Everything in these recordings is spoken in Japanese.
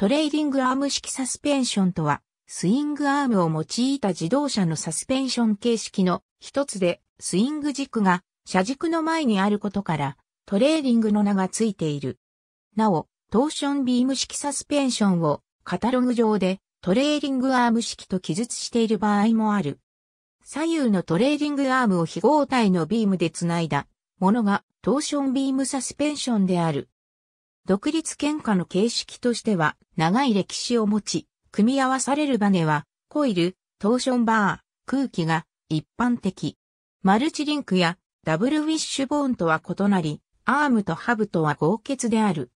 トレーディングアーム式サスペンションとは、スイングアームを用いた自動車のサスペンション形式の一つで、スイング軸が車軸の前にあることから、トレーディングの名がついている。なお、トーションビーム式サスペンションをカタログ上でトレーディングアーム式と記述している場合もある。左右のトレーディングアームを非合体のビームでつないだものがトーションビームサスペンションである。独立喧嘩の形式としては長い歴史を持ち、組み合わされるバネは、コイル、トーションバー、空気が一般的。マルチリンクやダブルウィッシュボーンとは異なり、アームとハブとは合結である。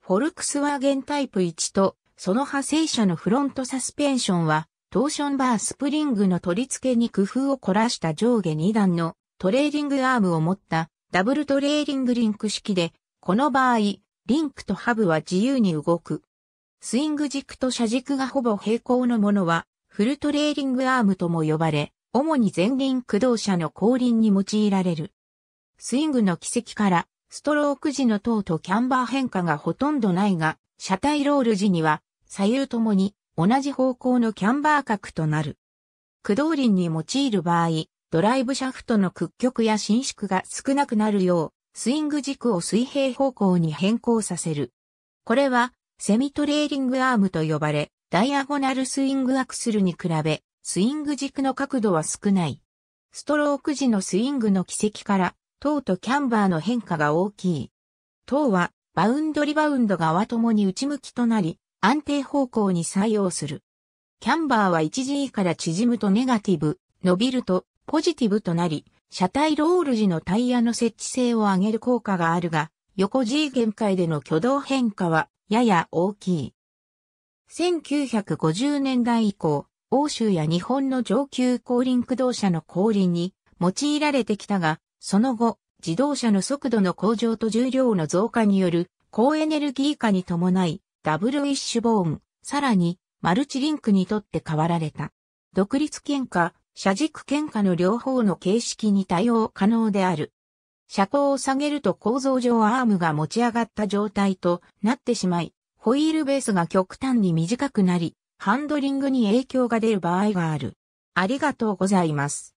フォルクスワーゲンタイプ1と、その派生車のフロントサスペンションは、トーションバースプリングの取り付けに工夫を凝らした上下2段のトレーリングアームを持ったダブルトレーリングリンク式で、この場合、リンクとハブは自由に動く。スイング軸と車軸がほぼ平行のものは、フルトレーリングアームとも呼ばれ、主に前輪駆動車の後輪に用いられる。スイングの軌跡から、ストローク時の塔とキャンバー変化がほとんどないが、車体ロール時には、左右ともに同じ方向のキャンバー角となる。駆動輪に用いる場合、ドライブシャフトの屈曲や伸縮が少なくなるよう、スイング軸を水平方向に変更させる。これは、セミトレーリングアームと呼ばれ、ダイアゴナルスイングアクスルに比べ、スイング軸の角度は少ない。ストローク時のスイングの軌跡から、塔とキャンバーの変化が大きい。塔は、バウンドリバウンド側ともに内向きとなり、安定方向に作用する。キャンバーは 1G から縮むとネガティブ、伸びるとポジティブとなり、車体ロール時のタイヤの設置性を上げる効果があるが、横 G 限界での挙動変化はやや大きい。1950年代以降、欧州や日本の上級後輪駆動車の後輪に用いられてきたが、その後、自動車の速度の向上と重量の増加による高エネルギー化に伴い、ダブルウィッシュボーン、さらにマルチリンクにとって変わられた。独立喧嘩、車軸喧嘩の両方の形式に対応可能である。車高を下げると構造上アームが持ち上がった状態となってしまい、ホイールベースが極端に短くなり、ハンドリングに影響が出る場合がある。ありがとうございます。